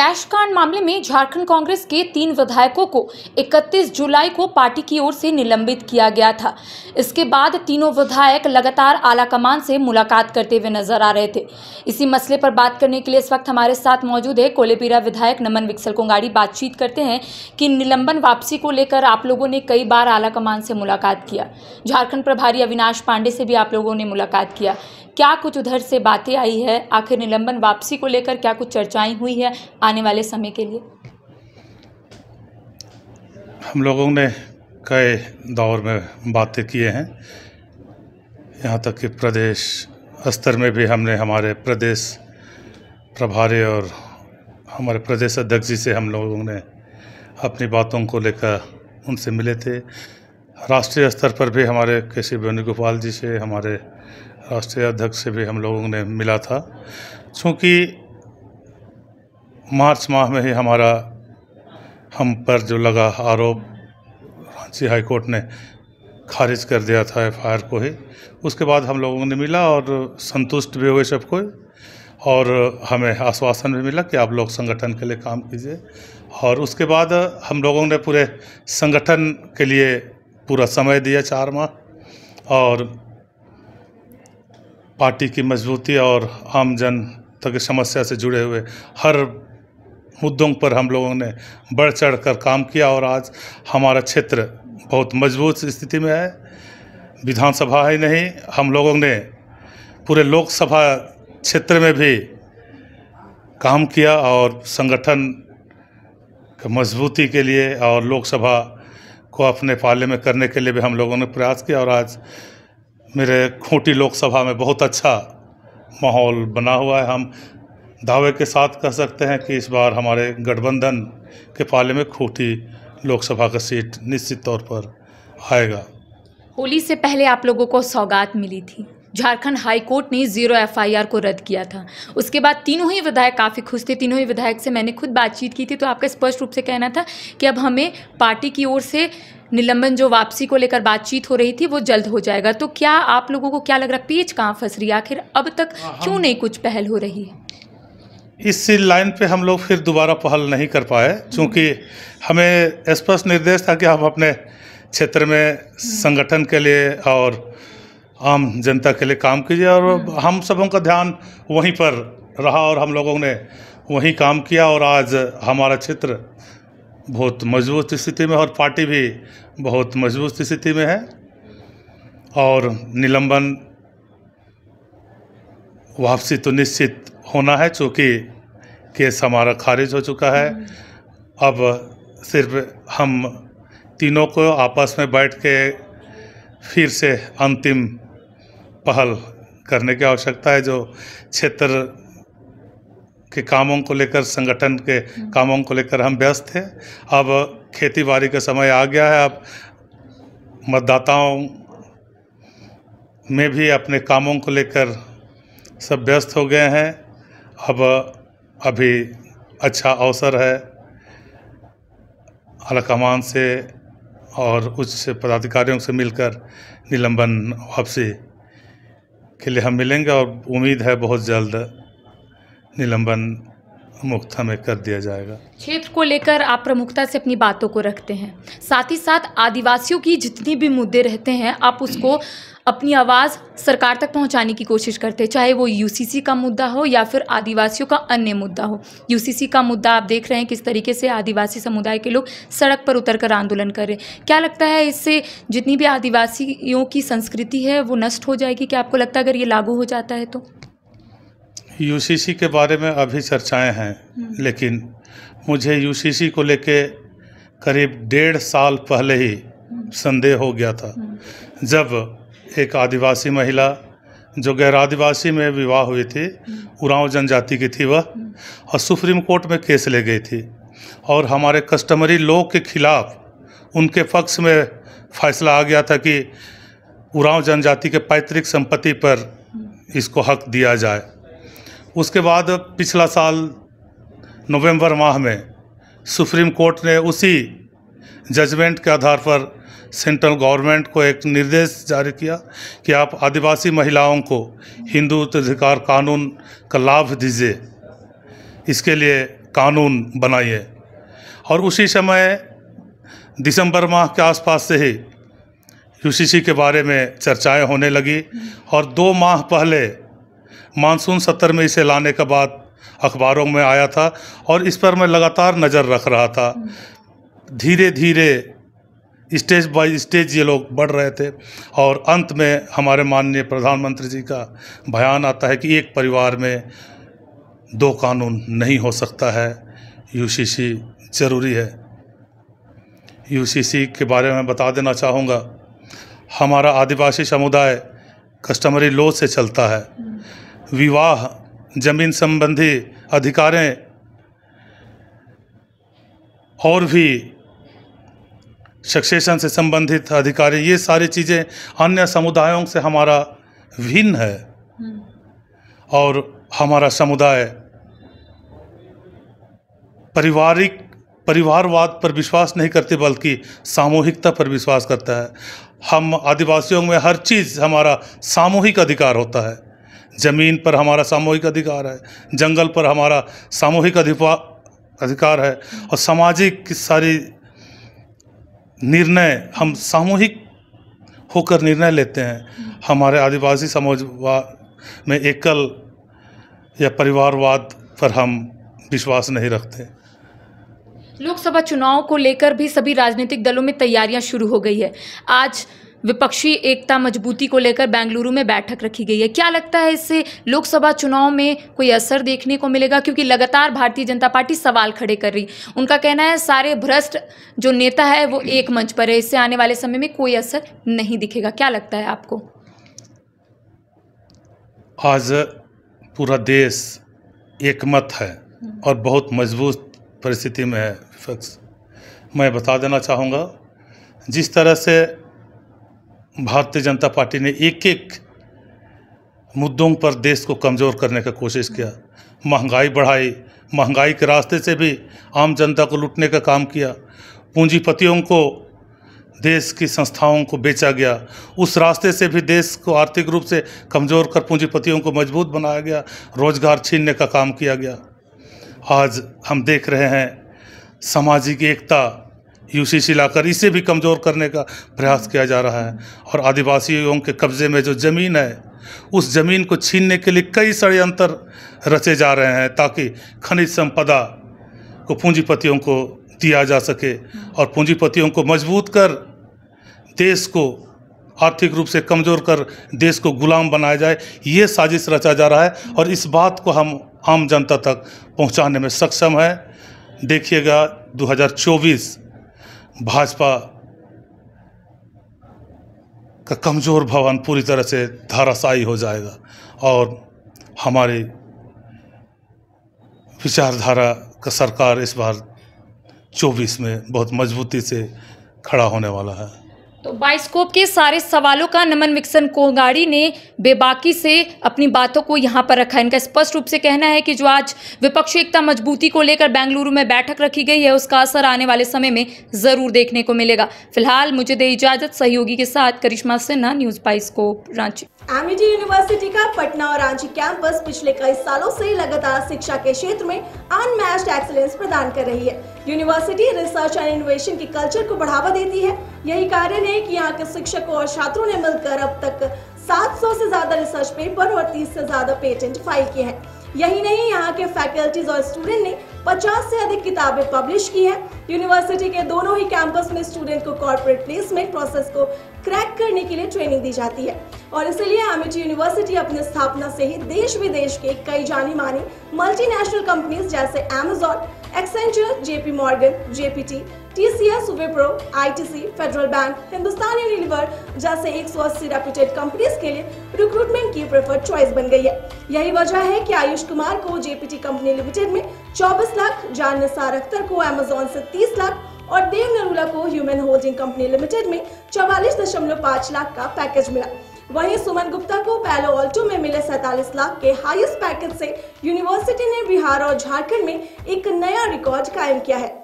Cash कांड मामले में झारखंड कांग्रेस के तीन विधायकों को 31 जुलाई को पार्टी की ओर से निलंबित किया गया था इसके बाद तीनों विधायक लगातार आलाकमान से मुलाकात करते हुए नजर आ रहे थे इसी मसले पर बात करने के लिए इस वक्त हमारे साथ मौजूद है कोलेपीरा विधायक नमन विक्सल कोंगाड़ी बातचीत करते हैं कि निलंबन वापसी को लेकर आप लोगों ने कई बार आलाकमान से मुलाकात किया झारखंड प्रभारी अविनाश पांडे से भी आप लोगों ने मुलाकात किया क्या कुछ उधर से बातें आई है आखिर निलंबन वापसी को लेकर क्या कुछ चर्चाएं हुई है आने वाले समय के लिए हम लोगों ने कई दौर में बातें किए हैं यहाँ तक कि प्रदेश स्तर में भी हमने हमारे प्रदेश प्रभारी और हमारे प्रदेश अध्यक्ष जी से हम लोगों ने अपनी बातों को लेकर उनसे मिले थे राष्ट्रीय स्तर पर भी हमारे के सी वेणुगोपाल जी से हमारे राष्ट्रीय अध्यक्ष से भी हम लोगों ने मिला था चूँकि मार्च माह में ही हमारा हम पर जो लगा आरोप रांची हाईकोर्ट ने खारिज कर दिया था एफ को ही उसके बाद हम लोगों ने मिला और संतुष्ट भी हुए सबको और हमें आश्वासन भी मिला कि आप लोग संगठन के लिए काम कीजिए और उसके बाद हम लोगों ने पूरे संगठन के लिए पूरा समय दिया चार माह और पार्टी की मजबूती और आम जन तक समस्या से जुड़े हुए हर मुद्दों पर हम लोगों ने बढ़ चढ़ कर काम किया और आज हमारा क्षेत्र बहुत मजबूत स्थिति में है विधानसभा ही नहीं हम लोगों ने पूरे लोकसभा क्षेत्र में भी काम किया और संगठन मजबूती के लिए और लोकसभा को अपने पाले में करने के लिए भी हम लोगों ने प्रयास किया और आज मेरे खूंटी लोकसभा में बहुत अच्छा माहौल बना हुआ है हम दावे के साथ कह सकते हैं कि इस बार हमारे गठबंधन के पाले में खूंटी लोकसभा का सीट निश्चित तौर पर आएगा होली से पहले आप लोगों को सौगात मिली थी झारखंड हाई कोर्ट ने जीरो एफआईआर को रद्द किया था उसके बाद तीनों ही विधायक काफ़ी खुश थे तीनों ही विधायक से मैंने खुद बातचीत की थी तो आपका स्पष्ट रूप से कहना था कि अब हमें पार्टी की ओर से निलंबन जो वापसी को लेकर बातचीत हो रही थी वो जल्द हो जाएगा तो क्या आप लोगों को क्या लग रहा है पेच कहाँ फंस रही है आखिर अब तक हाँ, क्यों नहीं कुछ पहल हो रही है इस लाइन पे हम लोग फिर दोबारा पहल नहीं कर पाए क्योंकि हमें स्पष्ट निर्देश था कि हम अपने क्षेत्र में संगठन के लिए और आम जनता के लिए काम कीजिए और हम्म। हम सबों का ध्यान वहीं पर रहा और हम लोगों ने वहीं काम किया और आज हमारा क्षेत्र बहुत मजबूत स्थिति में और पार्टी भी बहुत मजबूत स्थिति में है और निलंबन वापसी तो निश्चित होना है चूँकि केस हमारा खारिज हो चुका है हम्म। अब सिर्फ हम तीनों को आपस में बैठ के फिर से अंतिम पहल करने की आवश्यकता है जो क्षेत्र के कामों को लेकर संगठन के हम्म। कामों को लेकर हम व्यस्त थे अब खेती बाड़ी का समय आ गया है अब मतदाताओं में भी अपने कामों को लेकर सब व्यस्त हो गए हैं अब अभी अच्छा अवसर है आलाकमान से और उच्च पदाधिकारियों से मिलकर निलंबन वापसी के लिए हम मिलेंगे और उम्मीद है बहुत जल्द निलंबन मुख्ता में कर दिया जाएगा क्षेत्र को लेकर आप प्रमुखता से अपनी बातों को रखते हैं साथ ही साथ आदिवासियों की जितनी भी मुद्दे रहते हैं आप उसको अपनी आवाज़ सरकार तक पहुंचाने की कोशिश करते हैं चाहे वो यूसीसी का मुद्दा हो या फिर आदिवासियों का अन्य मुद्दा हो यूसीसी का मुद्दा आप देख रहे हैं किस तरीके से आदिवासी समुदाय के लोग सड़क पर उतर कर आंदोलन कर रहे हैं क्या लगता है इससे जितनी भी आदिवासियों की संस्कृति है वो नष्ट हो जाएगी क्या आपको लगता है अगर ये लागू हो जाता है तो यूसीसी के बारे में अभी चर्चाएं हैं हम्म। लेकिन मुझे यूसीसी को लेके करीब डेढ़ साल पहले ही हम्म। संदेह हो गया था हम्म। जब एक आदिवासी महिला जो गैर आदिवासी में विवाह हुई थी उराव जनजाति की थी वह और सुप्रीम कोर्ट में केस ले गई थी और हमारे कस्टमरी लोग के खिलाफ उनके पक्ष में फैसला आ गया था कि उराव जनजाति के पैतृक संपत्ति पर इसको हक दिया जाए उसके बाद पिछला साल नवंबर माह में सुप्रीम कोर्ट ने उसी जजमेंट के आधार पर सेंट्रल गवर्नमेंट को एक निर्देश जारी किया कि आप आदिवासी महिलाओं को हिंदू अधिकार कानून का लाभ दीजिए इसके लिए कानून बनाइए और उसी समय दिसंबर माह के आसपास से ही यूसीसी के बारे में चर्चाएं होने लगी और दो माह पहले मानसून सत्र में इसे लाने के बाद अखबारों में आया था और इस पर मैं लगातार नज़र रख रहा था धीरे धीरे स्टेज बाय स्टेज ये लोग बढ़ रहे थे और अंत में हमारे माननीय प्रधानमंत्री जी का बयान आता है कि एक परिवार में दो कानून नहीं हो सकता है यूसीसी ज़रूरी है यूसीसी के बारे में बता देना चाहूँगा हमारा आदिवासी समुदाय कस्टमरी लॉ से चलता है विवाह जमीन संबंधी अधिकारें और भी सक्सेशन से संबंधित अधिकारें ये सारी चीज़ें अन्य समुदायों से हमारा भिन्न है और हमारा समुदाय पारिवारिक परिवारवाद पर विश्वास नहीं करते बल्कि सामूहिकता पर विश्वास करता है हम आदिवासियों में हर चीज़ हमारा सामूहिक अधिकार होता है ज़मीन पर हमारा सामूहिक अधिकार है जंगल पर हमारा सामूहिक अधिकार है और सामाजिक की सारी निर्णय हम सामूहिक होकर निर्णय लेते हैं हमारे आदिवासी समाजवाद में एकल या परिवारवाद पर हम विश्वास नहीं रखते लोकसभा चुनाव को लेकर भी सभी राजनीतिक दलों में तैयारियां शुरू हो गई है आज विपक्षी एकता मजबूती को लेकर बेंगलुरु में बैठक रखी गई है क्या लगता है इससे लोकसभा चुनाव में कोई असर देखने को मिलेगा क्योंकि लगातार भारतीय जनता पार्टी सवाल खड़े कर रही उनका कहना है सारे भ्रष्ट जो नेता है वो एक मंच पर है इससे आने वाले समय में कोई असर नहीं दिखेगा क्या लगता है आपको आज पूरा देश एकमत है हम्म। और बहुत मजबूत परिस्थिति में है विपक्ष मैं बता देना चाहूँगा जिस तरह से भारतीय जनता पार्टी ने एक एक मुद्दों पर देश को कमज़ोर करने का कोशिश किया महंगाई बढ़ाई महंगाई के रास्ते से भी आम जनता को लूटने का काम किया पूंजीपतियों को देश की संस्थाओं को बेचा गया उस रास्ते से भी देश को आर्थिक रूप से कमज़ोर कर पूंजीपतियों को मजबूत बनाया गया रोजगार छीनने का काम किया गया आज हम देख रहे हैं सामाजिक एकता यूसीसी लाकर इसे भी कमज़ोर करने का प्रयास किया जा रहा है और आदिवासियों के कब्ज़े में जो ज़मीन है उस ज़मीन को छीनने के लिए कई षडयंत्र रचे जा रहे हैं ताकि खनिज संपदा को पूंजीपतियों को दिया जा सके और पूंजीपतियों को मजबूत कर देश को आर्थिक रूप से कमज़ोर कर देश को गुलाम बनाया जाए ये साजिश रचा जा रहा है और इस बात को हम आम जनता तक पहुंचाने में सक्षम है देखिएगा 2024 भाजपा का कमज़ोर भवन पूरी तरह से धाराशायी हो जाएगा और हमारी विचारधारा का सरकार इस बार चौबीस में बहुत मजबूती से खड़ा होने वाला है तो बाइस्कोप के सारे सवालों का नमन विक्सन कोंगाड़ी ने बेबाकी से अपनी बातों को यहाँ पर रखा है इनका स्पष्ट रूप से कहना है कि जो आज विपक्षी एकता मजबूती को लेकर बेंगलुरु में बैठक रखी गई है उसका असर आने वाले समय में ज़रूर देखने को मिलेगा फिलहाल मुझे दे इजाज़त सहयोगी के साथ Karishma Sinha news bioscope Ranchi Amity university का पटना और रांची कैंपस पिछले कई सालों से लगातार शिक्षा के क्षेत्र में अनमैच एक्सलेंस प्रदान कर रही है यूनिवर्सिटी रिसर्च एंड इनोवेशन के कल्चर को बढ़ावा देती है यही कारण है कि यहाँ के शिक्षकों और छात्रों ने मिलकर अब तक 700 से ज्यादा रिसर्च पेपर और तीस से ज्यादा पेटेंट फाइल किए हैं यही नहीं यहाँ के फैकल्टीज और स्टूडेंट ने 50 से अधिक किताबें पब्लिश की हैं यूनिवर्सिटी के दोनों ही कैंपस में स्टूडेंट को कॉर्पोरेट प्लेसमेंट प्रोसेस को क्रैक करने के लिए ट्रेनिंग दी जाती है और इसलिए अमिटी यूनिवर्सिटी अपनी स्थापना से ही देश विदेश के कई जानी मानी मल्टीनेशनल कंपनीज जैसे एमेजॉन एक्सेंचर जेपी मॉर्गन जेपीटी TCS Wipro ITC federal bank Hindustan Unilever जैसे 180 रेप्यूटेड कंपनीज के लिए रिक्रूटमेंट की प्रेफर्ड चॉइस बन गई है यही वजह है कि आयुष कुमार को जेपीटी कंपनी लिमिटेड में 24 लाख जान निसार अख्तर को अमेजोन से 30 लाख और देव नरूला को ह्यूमन होल्डिंग कंपनी लिमिटेड में चौवालीस दशमलव पाँच लाख का पैकेज मिला वहीं सुमन गुप्ता को पैलो ऑल्टो में मिले सैतालीस लाख के हाईएस्ट पैकेज से यूनिवर्सिटी ने बिहार और झारखंड में एक नया रिकॉर्ड कायम किया है